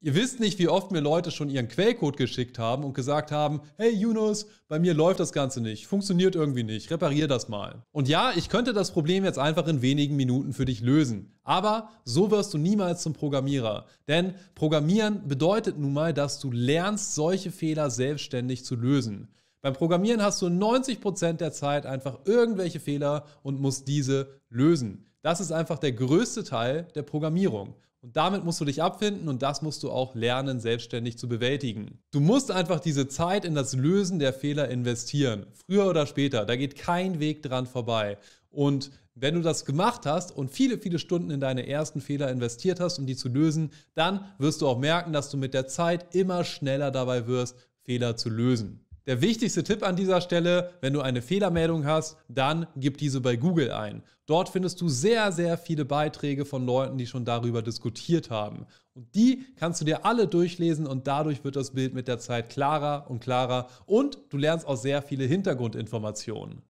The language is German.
Ihr wisst nicht, wie oft mir Leute schon ihren Quellcode geschickt haben und gesagt haben, hey Yunus, bei mir läuft das Ganze nicht, funktioniert irgendwie nicht, reparier das mal. Und ja, ich könnte das Problem jetzt einfach in wenigen Minuten für dich lösen. Aber so wirst du niemals zum Programmierer. Denn Programmieren bedeutet nun mal, dass du lernst, solche Fehler selbstständig zu lösen. Beim Programmieren hast du 90% der Zeit einfach irgendwelche Fehler und musst diese lösen. Das ist einfach der größte Teil der Programmierung. Und damit musst du dich abfinden und das musst du auch lernen, selbstständig zu bewältigen. Du musst einfach diese Zeit in das Lösen der Fehler investieren. Früher oder später. Da geht kein Weg dran vorbei. Und wenn du das gemacht hast und viele, viele Stunden in deine ersten Fehler investiert hast, um die zu lösen, dann wirst du auch merken, dass du mit der Zeit immer schneller dabei wirst, Fehler zu lösen. Der wichtigste Tipp an dieser Stelle, wenn du eine Fehlermeldung hast, dann gib diese bei Google ein. Dort findest du sehr, sehr viele Beiträge von Leuten, die schon darüber diskutiert haben. Und die kannst du dir alle durchlesen und dadurch wird das Bild mit der Zeit klarer und klarer und du lernst auch sehr viele Hintergrundinformationen.